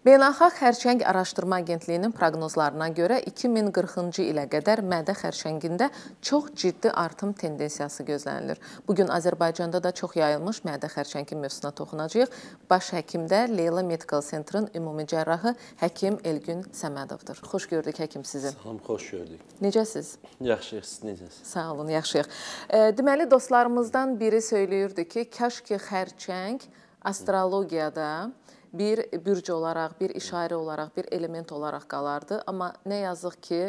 Beynəlxalq Xərçəng Araşdırma Agentliyinin proqnozlarına görə 2040-cı ilə qədər mədə xərçəngində çox ciddi artım tendensiyası gözlənilir. Bugün Azərbaycanda da çox yayılmış mədə xərçəngi mövzusuna toxunacaq. Baş həkimdə Leyla Medical Centrin ümumi cərrahı həkim Elgün Səmədovdur. Xoş gördük həkim sizi. Sağ olun, xoş gördük. Necəsiz? Yaxşıyıq, siz necəsiz? Sağ olun, yaxşıyıq. E, deməli, dostlarımızdan biri söyləyirdi ki, kaş ki xərçəng astrologiyada, Hı bir bürc olaraq, bir işarə olaraq, bir element olaraq qalardı. Amma nə yazıq ki,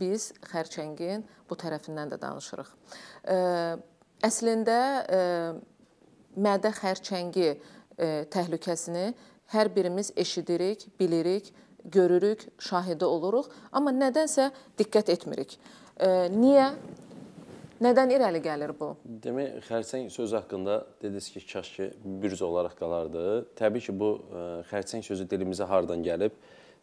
biz xərçəngin bu tərəfindən də danışırıq. E, əslində e, mədə xərçəngi e, təhlükəsini hər birimiz eşidirik, bilirik, görürük, şahidi oluruq, amma nədənsə diqqət etmirik. Niyə? Nədən irəli gəlir bu? Demək, xərçəng sözü haqqında dediniz ki, kaş ki bürc olaraq qalardı. Təbii ki, bu e, xərçəng sözü dilimizə hardan gəlib?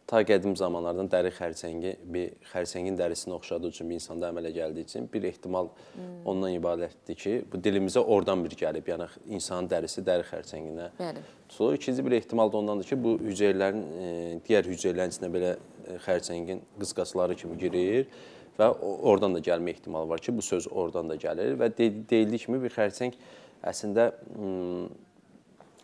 ta qədim zamanlardan dəri xərçəngi bir xərçəngin dərisini oxşadığı üçün bir insanda əmələ gəldiyi üçün bir ehtimal hmm. ondan ibarətdir ki, bu dilimizə oradan bir gəlib. Yəni insanın dərisi dəri xərçənginə Bəli. tutulur. İkinci bir ehtimal da ondandır ki, bu hüceyrələrin e, digər hüceyrələrin içində belə e, xərçəngin qısqasları kimi girir və oradan da gəlmə ehtimalı var ki, bu söz oradan da gəlir və de deyildiyi kimi bir xərçəng əslində hmm,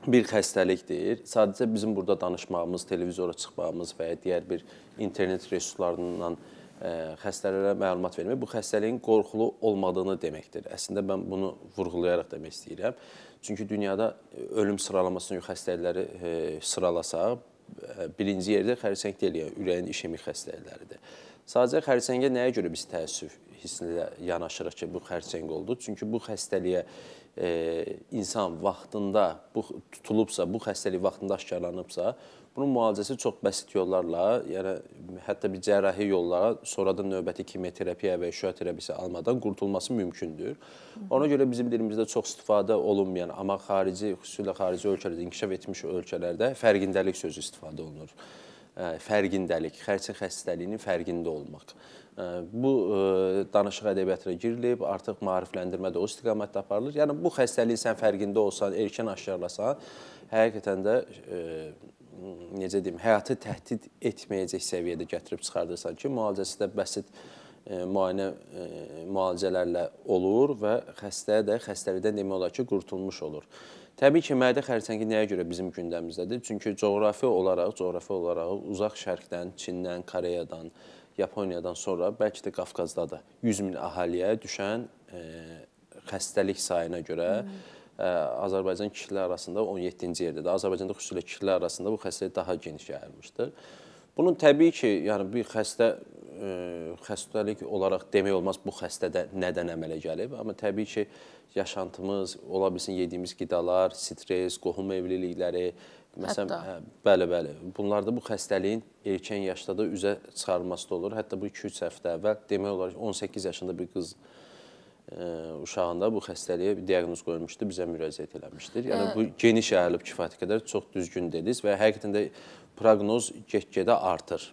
bir xəstəlik deyil. Sadəcə bizim burada danışmağımız, televizora çıxmağımız və ya digər bir internet resurslarından e, xəstələrə məlumat vermək bu xəstəliyin qorxulu olmadığını deməkdir. Əslində mən bunu vurğulayaraq demək istəyirəm. Çünki dünyada e, ölüm sıralamasına görə xəstəlikləri e, sıralasaq, birinci yerdə xərçəng deyil, yəni ürəyin işemik xəstəlikləridir. Sadəcə xərçəngə nəyə görə biz təəssüf hisslə yanaşırıq ki, bu xərçəng oldu. Çünki bu xəstəliyə e, insan vaxtında bu tutulubsa, bu xəstəlik vaxtında aşkarlanıbsa, bunun müalicəsi çox bəsit yollarla, yəni hətta bir cərrahi yollara, sonradan növbəti kimiyoterapiya və işə terapiyası almadan qurtulması mümkündür. Ona görə bizim dilimizdə çox istifadə olunmayan, amma xarici, xüsusilə xarici ölkələrdə inkişaf etmiş ölkələrdə fərqindəlik sözü istifadə olunur fərqindəlik, xərçə xəstəliyinin fərqində olmaq. Bu danışıq ədəbiyyatına girilib, artıq maarifləndirmə də o istiqamətdə aparılır. Yəni bu xəstəliyin sən fərqində olsan, erkən aşkarlasan, həqiqətən də necə deyim, həyatı təhdid etməyəcək səviyyədə gətirib çıxardırsan ki, müalicəsi də bəsit E, müayinə e, müalicələrlə olur və xəstə də xəstəlikdən demək olar ki, qurtulmuş olur. Təbii ki, mədə xərçəngi nəyə görə bizim gündəmimizdədir? Çünki coğrafi olaraq, coğrafi olaraq uzaq şərqdən, Çindən, Koreyadan, Yaponiyadan sonra bəlkə də Qafqazda da 100 min əhaliyə düşən e, xəstəlik sayına görə Hı -hı. Ə, Azərbaycan kişilər arasında 17-ci yerdədir. Azərbaycanda xüsusilə kişilər arasında bu xəstəlik daha geniş yayılmışdır. Bunun təbii ki, yəni bir xəstə xəstəlik olaraq demək olmaz bu xəstədə nədən əmələ gəlib, amma təbii ki, yaşantımız, ola bilsin yediyimiz qidalar, stres, qohum evlilikləri, Məsələn, hə, bəli, bəli. Bunlarda bu xəstəliyin erkən yaşda da üzə çıxarılması da olur. Hətta bu 2-3 həftə əvvəl demək olar ki, 18 yaşında bir qız ə, uşağında bu xəstəliyə bir diaqnoz qoyulmuşdu, bizə müraciət eləmişdir. Yəni ə. bu geniş yayılıb kifayət qədər çox düzgün dediniz və həqiqətən də proqnoz get-gedə artır.